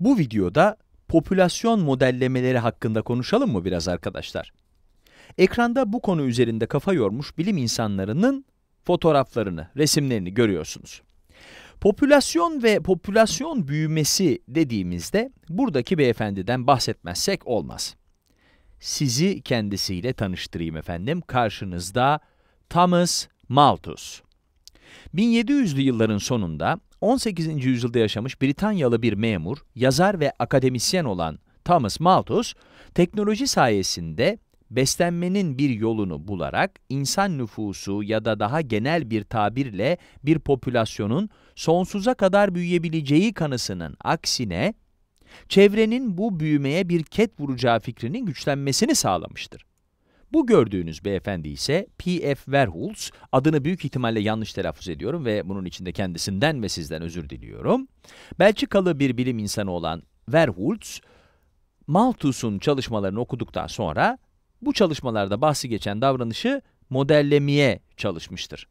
Bu videoda popülasyon modellemeleri hakkında konuşalım mı biraz arkadaşlar? Ekranda bu konu üzerinde kafa yormuş bilim insanlarının fotoğraflarını, resimlerini görüyorsunuz. Popülasyon ve popülasyon büyümesi dediğimizde buradaki beyefendiden bahsetmezsek olmaz. Sizi kendisiyle tanıştırayım efendim. Karşınızda Thomas Malthus. 1700'lü yılların sonunda 18. yüzyılda yaşamış Britanyalı bir memur, yazar ve akademisyen olan Thomas Malthus, teknoloji sayesinde beslenmenin bir yolunu bularak insan nüfusu ya da daha genel bir tabirle bir popülasyonun sonsuza kadar büyüyebileceği kanısının aksine çevrenin bu büyümeye bir ket vuracağı fikrinin güçlenmesini sağlamıştır. Bu gördüğünüz beyefendi ise P.F. Verhulst, adını büyük ihtimalle yanlış telaffuz ediyorum ve bunun içinde kendisinden ve sizden özür diliyorum. Belçikalı bir bilim insanı olan Verhulst, Malthus'un çalışmalarını okuduktan sonra bu çalışmalarda bahsi geçen davranışı modellemeye çalışmıştır.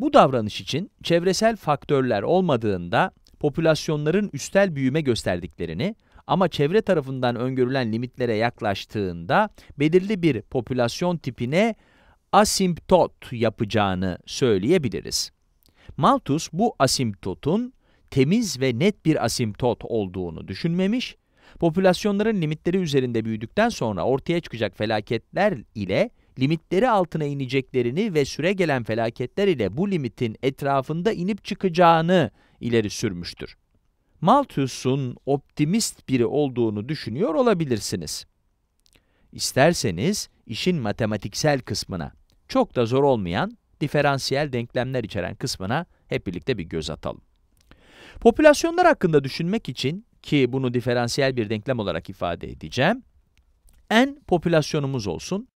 Bu davranış için çevresel faktörler olmadığında popülasyonların üstel büyüme gösterdiklerini, ama çevre tarafından öngörülen limitlere yaklaştığında belirli bir popülasyon tipine asimptot yapacağını söyleyebiliriz. Malthus bu asimptotun temiz ve net bir asimptot olduğunu düşünmemiş, popülasyonların limitleri üzerinde büyüdükten sonra ortaya çıkacak felaketler ile limitleri altına ineceklerini ve süre gelen felaketler ile bu limitin etrafında inip çıkacağını ileri sürmüştür. Malthus'un optimist biri olduğunu düşünüyor olabilirsiniz. İsterseniz işin matematiksel kısmına, çok da zor olmayan diferansiyel denklemler içeren kısmına hep birlikte bir göz atalım. Popülasyonlar hakkında düşünmek için ki bunu diferansiyel bir denklem olarak ifade edeceğim. N popülasyonumuz olsun.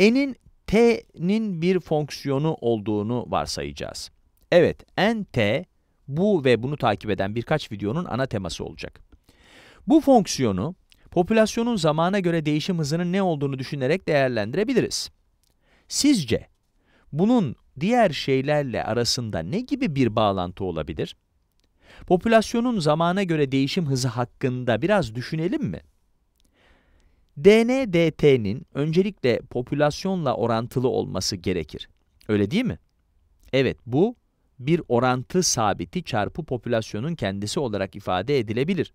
N'in t'nin bir fonksiyonu olduğunu varsayacağız. Evet, N t bu ve bunu takip eden birkaç videonun ana teması olacak. Bu fonksiyonu popülasyonun zamana göre değişim hızının ne olduğunu düşünerek değerlendirebiliriz. Sizce bunun diğer şeylerle arasında ne gibi bir bağlantı olabilir? Popülasyonun zamana göre değişim hızı hakkında biraz düşünelim mi? DNDT'nin öncelikle popülasyonla orantılı olması gerekir. Öyle değil mi? Evet, bu bir orantı sabiti çarpı popülasyonun kendisi olarak ifade edilebilir.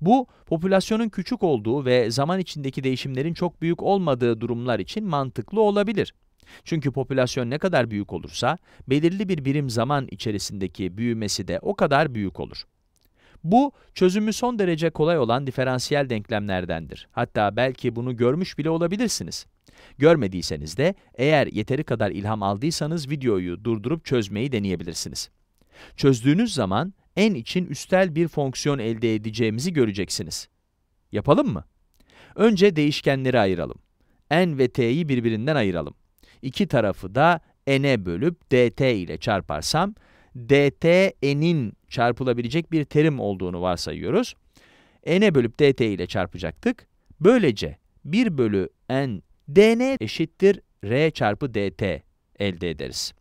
Bu, popülasyonun küçük olduğu ve zaman içindeki değişimlerin çok büyük olmadığı durumlar için mantıklı olabilir. Çünkü popülasyon ne kadar büyük olursa, belirli bir birim zaman içerisindeki büyümesi de o kadar büyük olur. Bu, çözümü son derece kolay olan diferansiyel denklemlerdendir. Hatta belki bunu görmüş bile olabilirsiniz. Görmediyseniz de eğer yeteri kadar ilham aldıysanız videoyu durdurup çözmeyi deneyebilirsiniz. Çözdüğünüz zaman n için üstel bir fonksiyon elde edeceğimizi göreceksiniz. Yapalım mı? Önce değişkenleri ayıralım. n ve t'yi birbirinden ayıralım. İki tarafı da n'e bölüp dt ile çarparsam, dt n'in çarpılabilecek bir terim olduğunu varsayıyoruz. n'e bölüp dt ile çarpacaktık. Böylece 1 bölü n dn eşittir r çarpı dt elde ederiz.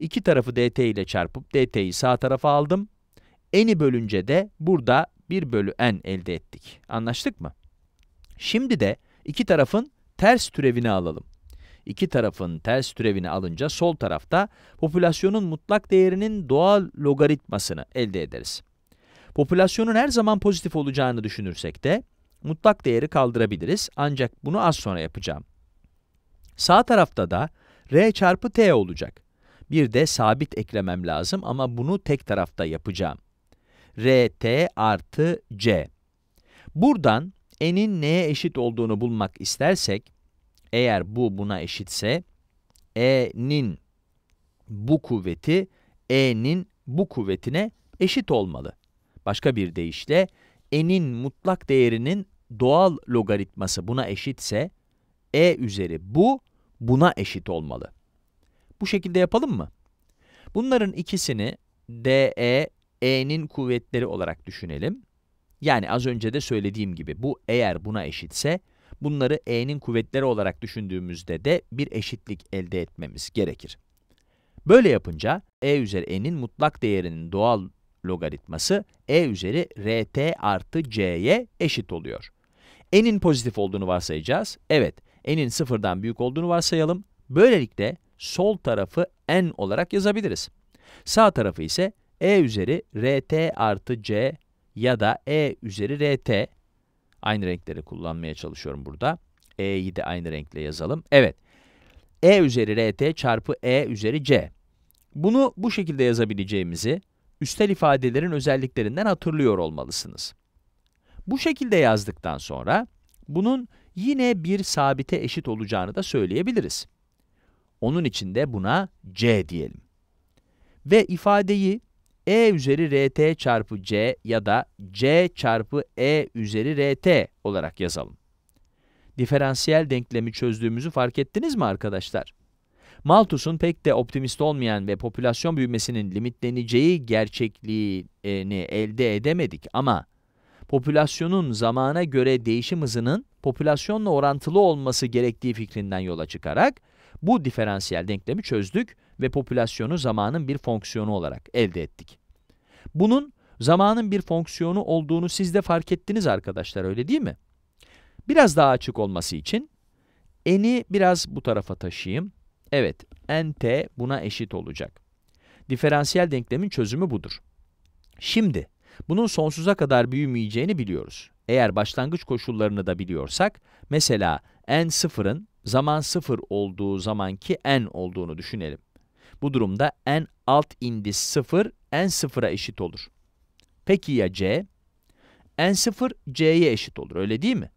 İki tarafı dt ile çarpıp dt'yi sağ tarafa aldım. n'i bölünce de burada 1 bölü n elde ettik. Anlaştık mı? Şimdi de iki tarafın ters türevini alalım. İki tarafın ters türevini alınca sol tarafta popülasyonun mutlak değerinin doğal logaritmasını elde ederiz. Popülasyonun her zaman pozitif olacağını düşünürsek de mutlak değeri kaldırabiliriz ancak bunu az sonra yapacağım. Sağ tarafta da r çarpı t olacak. Bir de sabit eklemem lazım ama bunu tek tarafta yapacağım. rt artı c. Buradan n'in neye eşit olduğunu bulmak istersek, eğer bu buna eşitse, e'nin bu kuvveti, e'nin bu kuvvetine eşit olmalı. Başka bir deyişle, n'in mutlak değerinin doğal logaritması buna eşitse, e üzeri bu buna eşit olmalı. Bu şekilde yapalım mı? Bunların ikisini DE, E'nin kuvvetleri olarak düşünelim. Yani az önce de söylediğim gibi bu eğer buna eşitse, bunları E'nin kuvvetleri olarak düşündüğümüzde de bir eşitlik elde etmemiz gerekir. Böyle yapınca E üzeri E'nin mutlak değerinin doğal logaritması E üzeri RT artı C'ye eşit oluyor. E'nin pozitif olduğunu varsayacağız. Evet, n'in sıfırdan büyük olduğunu varsayalım. Böylelikle sol tarafı n olarak yazabiliriz. Sağ tarafı ise e üzeri rt artı c ya da e üzeri rt. Aynı renkleri kullanmaya çalışıyorum burada. e'yi de aynı renkle yazalım. Evet. e üzeri rt çarpı e üzeri c. Bunu bu şekilde yazabileceğimizi üstel ifadelerin özelliklerinden hatırlıyor olmalısınız. Bu şekilde yazdıktan sonra bunun yine bir sabite eşit olacağını da söyleyebiliriz. Onun için de buna c diyelim. Ve ifadeyi e üzeri rt çarpı c ya da c çarpı e üzeri rt olarak yazalım. Diferansiyel denklemi çözdüğümüzü fark ettiniz mi arkadaşlar? Malthus'un pek de optimist olmayan ve popülasyon büyümesinin limitleneceği gerçekliğini elde edemedik ama popülasyonun zamana göre değişim hızının popülasyonla orantılı olması gerektiği fikrinden yola çıkarak bu diferansiyel denklemi çözdük ve popülasyonu zamanın bir fonksiyonu olarak elde ettik. Bunun zamanın bir fonksiyonu olduğunu siz de fark ettiniz arkadaşlar öyle değil mi? Biraz daha açık olması için n'i biraz bu tarafa taşıyayım. Evet, nt buna eşit olacak. Diferansiyel denklemin çözümü budur. Şimdi, bunun sonsuza kadar büyümeyeceğini biliyoruz. Eğer başlangıç koşullarını da biliyorsak, mesela n sıfırın zaman sıfır olduğu zamanki n olduğunu düşünelim. Bu durumda n alt indis sıfır, n sıfıra eşit olur. Peki ya c? n sıfır, c'ye eşit olur, öyle değil mi?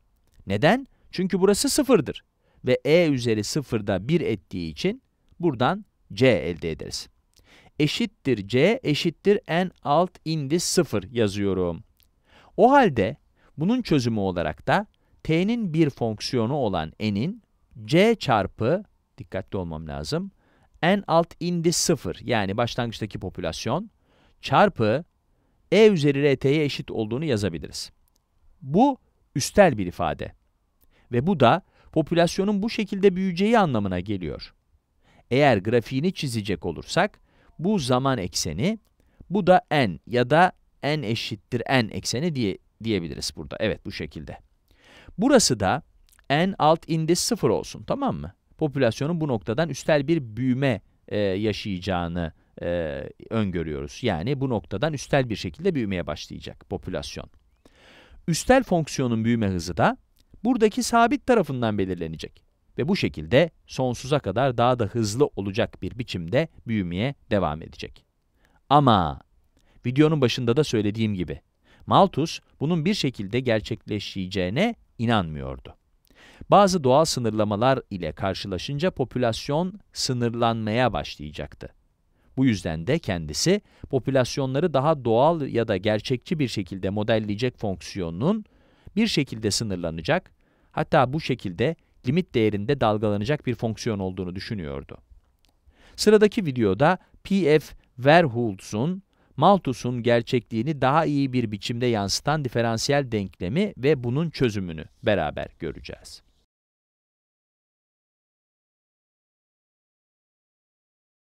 Neden? Çünkü burası sıfırdır ve e üzeri sıfırda 1 ettiği için buradan c elde ederiz. Eşittir c eşittir n alt indis 0 yazıyorum. O halde bunun çözümü olarak da t'nin bir fonksiyonu olan n'in c çarpı, dikkatli olmam lazım, n alt indi 0 yani başlangıçtaki popülasyon çarpı e üzeri rt'ye eşit olduğunu yazabiliriz. Bu üstel bir ifade ve bu da popülasyonun bu şekilde büyüyeceği anlamına geliyor. Eğer grafiğini çizecek olursak, bu zaman ekseni, bu da n ya da n eşittir n ekseni diye diyebiliriz burada. Evet bu şekilde. Burası da n alt indis 0 olsun tamam mı? Popülasyonun bu noktadan üstel bir büyüme e, yaşayacağını e, öngörüyoruz. Yani bu noktadan üstel bir şekilde büyümeye başlayacak popülasyon. Üstel fonksiyonun büyüme hızı da buradaki sabit tarafından belirlenecek. Ve bu şekilde sonsuza kadar daha da hızlı olacak bir biçimde büyümeye devam edecek. Ama videonun başında da söylediğim gibi Malthus bunun bir şekilde gerçekleşeceğine inanmıyordu. Bazı doğal sınırlamalar ile karşılaşınca popülasyon sınırlanmaya başlayacaktı. Bu yüzden de kendisi popülasyonları daha doğal ya da gerçekçi bir şekilde modelleyecek fonksiyonun bir şekilde sınırlanacak, hatta bu şekilde limit değerinde dalgalanacak bir fonksiyon olduğunu düşünüyordu. Sıradaki videoda P.F. Verhulst'un Malthus'un gerçekliğini daha iyi bir biçimde yansıtan diferansiyel denklemi ve bunun çözümünü beraber göreceğiz.